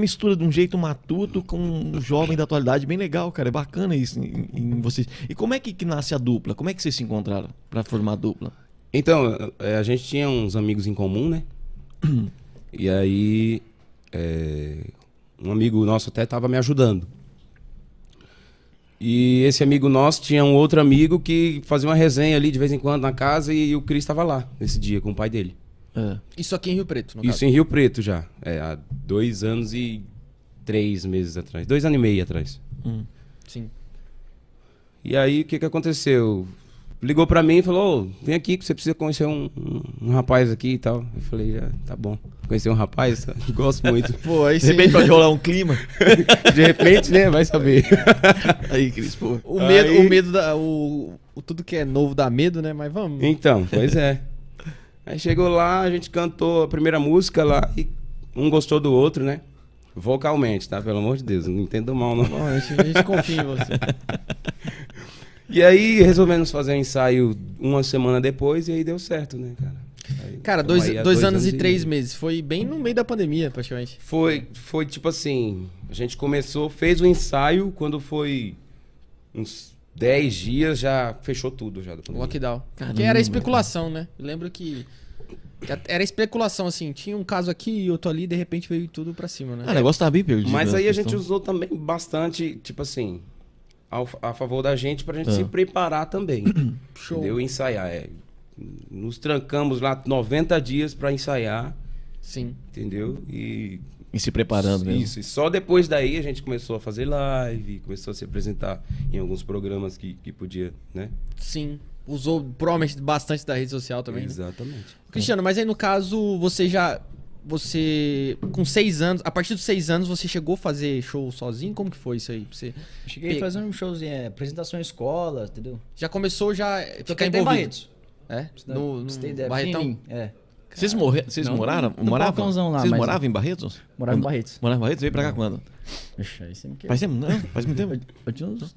mistura de um jeito matuto com um jovem da atualidade bem legal, cara. É bacana isso em, em vocês. E como é que, que, nasce a dupla? Como é que vocês se encontraram para formar a dupla? Então, é, a gente tinha uns amigos em comum, né? E aí, é, um amigo nosso até estava me ajudando. E esse amigo nosso tinha um outro amigo que fazia uma resenha ali de vez em quando na casa e o Cris estava lá nesse dia com o pai dele. É. Isso aqui em Rio Preto, no Isso caso. em Rio Preto já. É, há dois anos e três meses atrás. Dois anos e meio atrás. Hum, sim. E aí, o que, que aconteceu? Ligou pra mim e falou: oh, vem aqui que você precisa conhecer um, um, rapaz aqui e tal. Eu falei: ah, tá bom. Conhecer um rapaz, gosto muito. pô, aí De repente pode rolar um clima. De repente, né? Vai saber. aí, Cris, pô. O medo, aí... o medo da. O, o, tudo que é novo dá medo, né? Mas vamos. Então, pois é. Aí chegou lá, a gente cantou a primeira música lá e um gostou do outro, né? Vocalmente, tá? Pelo amor de Deus, não entendo mal, não. Bom, a gente, gente confia em você. e aí resolvemos fazer um ensaio uma semana depois e aí deu certo, né, cara? Aí, cara, dois, dois, dois, anos, anos e três e... meses. Foi bem no meio da pandemia, praticamente. Foi, foi tipo assim: a gente começou, fez o um ensaio quando foi uns 10 dias já fechou tudo já. Lockdown. Que era especulação, né? Eu lembro que era especulação, assim. Tinha um caso aqui e outro ali, de repente veio tudo pra cima, né? Ah, o negócio tava tá bem perdido. Mas né, aí a gente usou também bastante, tipo assim, ao, a favor da gente pra gente ah. se preparar também. Show. Entendeu? Ensaiar. É. Nos trancamos lá 90 dias pra ensaiar. Sim. Entendeu? E e se preparando mesmo. Isso, e só depois daí a gente começou a fazer live, começou a se apresentar em alguns programas que, que podia, né? Sim. Usou provavelmente bastante da rede social também. Né? Exatamente. Né? Cristiano, mas aí no caso, você já. Você. Com seis anos. A partir dos seis anos, você chegou a fazer show sozinho? Como que foi isso aí? Você Cheguei pe... um showzinho, é, apresentação em escola, entendeu? Já começou já. Ficar envolvido. Barretos. É? No, no, no Barretão? É. Vocês, morre... Vocês não, moraram? No, moravam? lá, Vocês moravam em Barretos? Morava em Barretos. Morava em Barretos? Veio pra cá quando? aí você me Faz tempo, não? Faz muito tempo. Eu, eu tinha uns,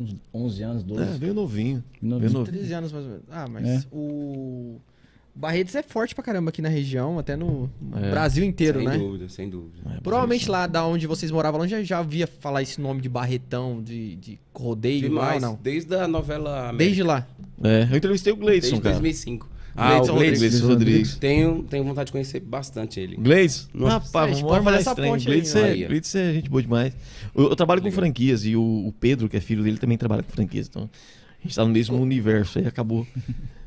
uns 11 anos, 12. É, veio novinho. Veio novinho. 13 anos mais ou menos. Ah, mas é. o... Barretos é forte pra caramba aqui na região, até no é. Brasil inteiro, sem né? Sem dúvida, sem dúvida. É, Provavelmente lá da onde vocês moravam, já, já via falar esse nome de Barretão, de, de rodeio Demais, lá, não? Desde a novela. América. Desde lá. É, eu entrevistei o Gleison, cara. Desde 2005. Ah, Gleison o Gleison Rodrigues. Rodrigues. Tenho, tenho vontade de conhecer bastante ele. Gleison? Rapaz, vamos fazer essa trem. ponte Gleison, aí. É, Gleison é gente boa demais. Eu, eu trabalho Legal. com franquias e o, o, Pedro, que é filho dele, também trabalha com franquias. Então, a gente tá no mesmo universo aí, acabou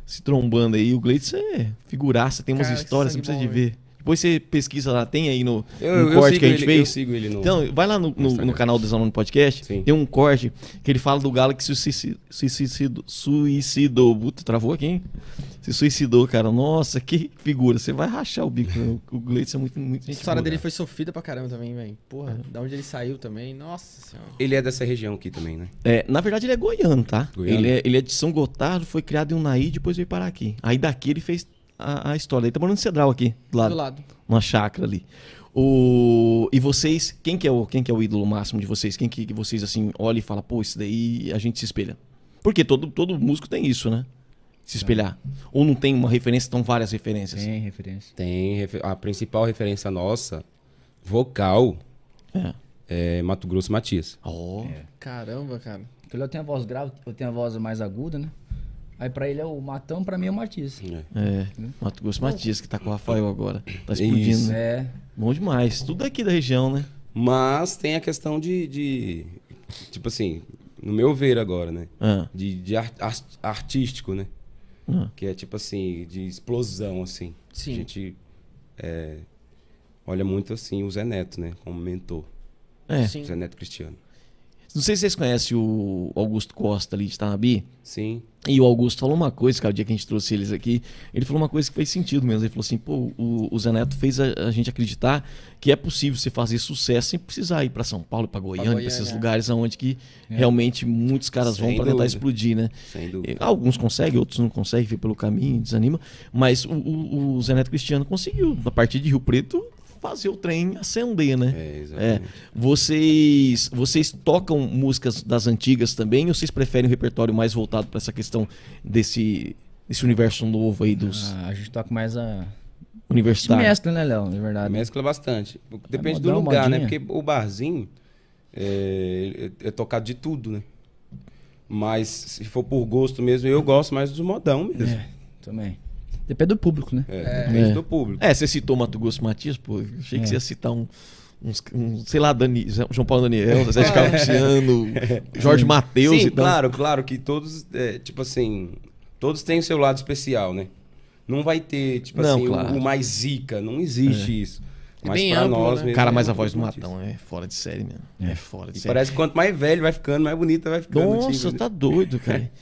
se trombando aí. O Gleison é figuraça, tem umas Cara, histórias, é você precisa bom, de ver. Depois você pesquisa lá, tem aí no, eu, no corte que a gente ele, fez. Eu sigo ele no, então, vai lá no, no, no canal do Zanão Podcast, Sim. tem um corte que ele fala do Galo que se suicidou. suicidou puta, travou aqui, hein? se suicidou, cara. Nossa, que figura. Você vai rachar o bico. Né? O Gleice é muito, muito A história dele foi sofrida pra caramba também, velho. Porra, é. da onde ele saiu também. Nossa senhora. Ele é dessa região aqui também, né? É, na verdade ele é goiano, tá? Goiano? Ele, é, ele é de São Gotardo, foi criado em Unaí e depois veio parar aqui. Aí daqui ele fez a, a história. Ele tá morando em Cedral aqui, do lado. Do lado. Uma chácara ali. O... E vocês, quem que, é o, quem que é o ídolo máximo de vocês? Quem que, que vocês assim olham e falam, pô, isso daí a gente se espelha? Porque todo, todo músico tem isso, né? se espelhar? Ou não tem uma referência, estão várias referências? Tem referência. Tem. A principal referência nossa, vocal, é, é Mato Grosso Matias. Oh. É. Caramba, cara. Porque eu tenho a voz grave, eu tenho a voz mais aguda, né? Aí pra ele é o Matão, pra mim é o Matias. É. é. Mato Grosso Matias, que tá com o Rafael agora. Tá explodindo. Isso. É. Bom demais. Tudo aqui da região, né? Mas tem a questão de. de tipo assim, no meu ver agora, né? Ah. De, de art, art, artístico, né? Uhum. Que é tipo assim, de explosão, assim. Sim. A gente é, olha muito assim o Zé Neto, né? Como mentor. É. Sim. O Zé Neto Cristiano. Não sei se vocês conhecem o Augusto Costa ali de Tanabi. Sim. E o Augusto falou uma coisa, cara, o dia que a gente trouxe eles aqui, ele falou uma coisa que fez sentido mesmo. Ele falou assim, pô, o, o Zé Neto fez a, a, gente acreditar que é possível você fazer sucesso sem precisar ir para São Paulo, para Goiânia, para esses é. lugares aonde que é. realmente muitos caras sem vão para tentar explodir, né? Sem dúvida. Alguns conseguem, outros não conseguem, vem pelo caminho, desanima. Mas o, o, o Zé Neto Cristiano conseguiu. A partir de Rio Preto, fazer o trem acender, né? É, é. exatamente. É. Vocês, vocês tocam músicas das antigas também ou vocês preferem um repertório mais voltado para essa questão desse, desse universo novo aí dos. Ah, a gente toca mais a. Universitário. A mescla, né, Léo? Na verdade. Mescla bastante. Depende é, do lugar, né? Porque o barzinho é, é, é, tocado de tudo, né? Mas se for por gosto mesmo, eu gosto mais dos modão mesmo. É, também. Depende do público, né? É, é. depende é. do público. É, você citou Mato Grosso Matias, pô, achei que é. você ia citar um. um, sei lá, Dani, João Paulo Daniel, Zé de Jorge Matheus e tal. Claro, claro que todos, é, tipo assim, todos têm o seu lado especial, né? Não vai ter, tipo não, assim, claro. o, o, mais zica, não existe é. isso. Mas Bem pra amplo, nós né? mesmo. Cara, mas a voz do Matão é fora de série mesmo. É, é fora de e série. Parece que quanto mais velho vai ficando, mais bonita vai ficando. Nossa, time, né? tá né? doido, cara.